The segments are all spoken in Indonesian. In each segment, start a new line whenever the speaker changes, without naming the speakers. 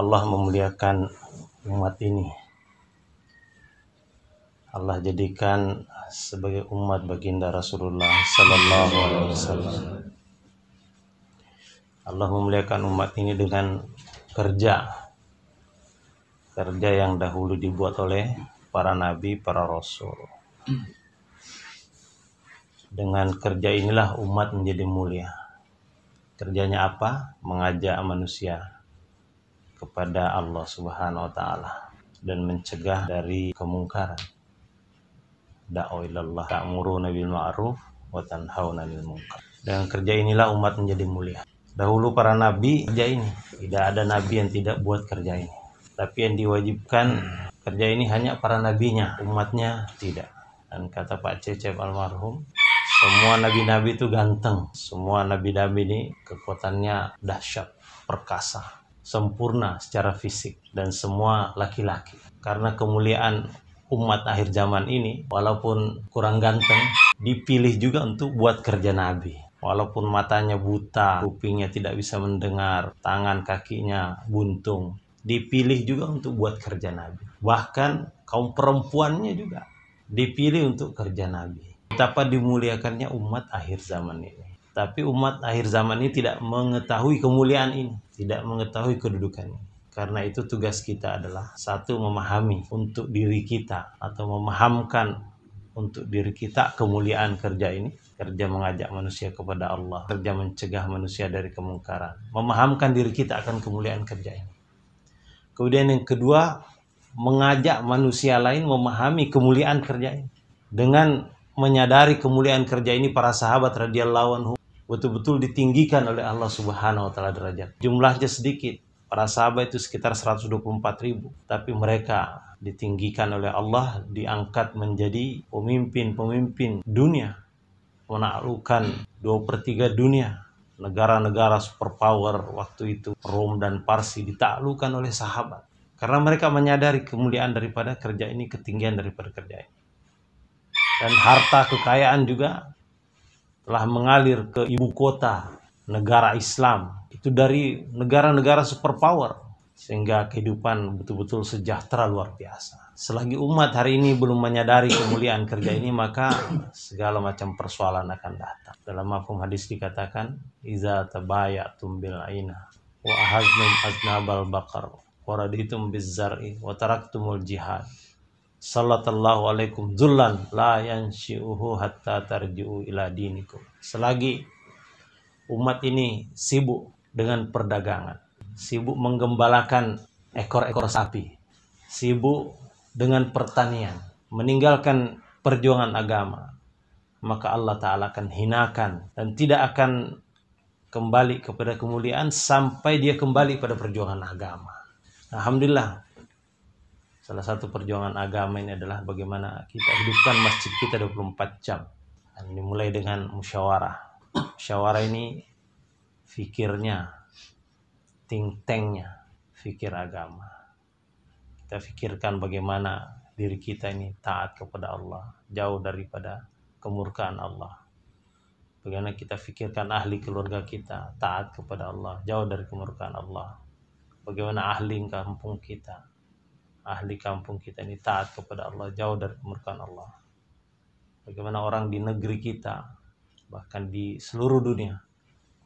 Allah memuliakan umat ini. Allah jadikan sebagai umat baginda Rasulullah Sallallahu Alaihi Wasallam. Allah memuliakan umat ini dengan kerja kerja yang dahulu dibuat oleh para nabi, para rasul. Dengan kerja inilah umat menjadi mulia. Kerjanya apa? Mengajak manusia kepada Allah Subhanahu wa taala dan mencegah dari kemungkaran. Da'u ilallah ta'muruna bil ma'ruf wa tanhauna 'anil munkar. Dengan kerja inilah umat menjadi mulia. Dahulu para nabi kerja ini, tidak ada nabi yang tidak buat kerja ini. Tapi yang diwajibkan kerja ini hanya para nabinya, umatnya tidak. Dan kata Pak Cecep almarhum, semua nabi-nabi itu ganteng. Semua nabi-nabi ini kekuatannya dahsyat, perkasa sempurna secara fisik dan semua laki-laki. Karena kemuliaan umat akhir zaman ini walaupun kurang ganteng dipilih juga untuk buat kerja nabi. Walaupun matanya buta, kupingnya tidak bisa mendengar, tangan kakinya buntung, dipilih juga untuk buat kerja nabi. Bahkan kaum perempuannya juga dipilih untuk kerja nabi. Betapa dimuliakannya umat akhir zaman ini. Tapi umat akhir zaman ini tidak mengetahui kemuliaan ini, tidak mengetahui kedudukannya. Karena itu tugas kita adalah satu memahami untuk diri kita atau memahamkan untuk diri kita kemuliaan kerja ini. Kerja mengajak manusia kepada Allah, kerja mencegah manusia dari kemungkaran. Memahamkan diri kita akan kemuliaan kerja ini. Kemudian yang kedua, mengajak manusia lain memahami kemuliaan kerja ini. Dengan menyadari kemuliaan kerja ini para sahabat radhiyallahu anhu betul-betul ditinggikan oleh Allah Subhanahu wa taala derajat. Jumlahnya sedikit. Para sahabat itu sekitar 124 ribu. Tapi mereka ditinggikan oleh Allah, diangkat menjadi pemimpin-pemimpin dunia, menaklukkan 2 per 3 dunia. Negara-negara superpower waktu itu, Rom dan Parsi, ditaklukkan oleh sahabat. Karena mereka menyadari kemuliaan daripada kerja ini, ketinggian daripada kerja ini. Dan harta kekayaan juga telah mengalir ke ibu kota negara Islam itu dari negara-negara superpower sehingga kehidupan betul-betul sejahtera luar biasa. Selagi umat hari ini belum menyadari kemuliaan kerja ini, maka segala macam persoalan akan datang. Dalam mafhum hadis dikatakan, "Iza tabaya tumbil aina wa ahaznum aznabal bakar wa raditum bizar'i wa taraktumul jihad." sallallahu alaikum zullan la yansyuhu hatta tarji'u ila dinikum. Selagi umat ini sibuk dengan perdagangan, sibuk menggembalakan ekor-ekor sapi, sibuk dengan pertanian, meninggalkan perjuangan agama, maka Allah Ta'ala akan hinakan dan tidak akan kembali kepada kemuliaan sampai dia kembali pada perjuangan agama. Alhamdulillah, Salah satu perjuangan agama ini adalah bagaimana kita hidupkan masjid kita 24 jam. Dan mulai dengan musyawarah. Musyawarah ini fikirnya, think tanknya, fikir agama. Kita fikirkan bagaimana diri kita ini taat kepada Allah, jauh daripada kemurkaan Allah. Bagaimana kita fikirkan ahli keluarga kita taat kepada Allah, jauh dari kemurkaan Allah. Bagaimana ahli kampung kita ahli kampung kita ini taat kepada Allah jauh dari kemurkaan Allah bagaimana orang di negeri kita bahkan di seluruh dunia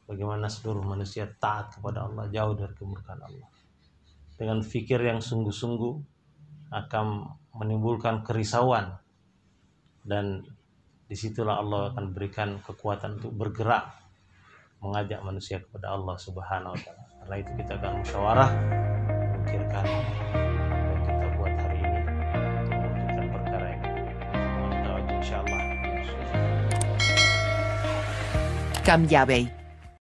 bagaimana seluruh manusia taat kepada Allah jauh dari kemurkaan Allah dengan fikir yang sungguh-sungguh akan menimbulkan kerisauan dan disitulah Allah akan berikan kekuatan untuk bergerak mengajak manusia kepada Allah Subhanahu wa taala. Karena itu kita akan musyawarah memikirkan Cambiabe.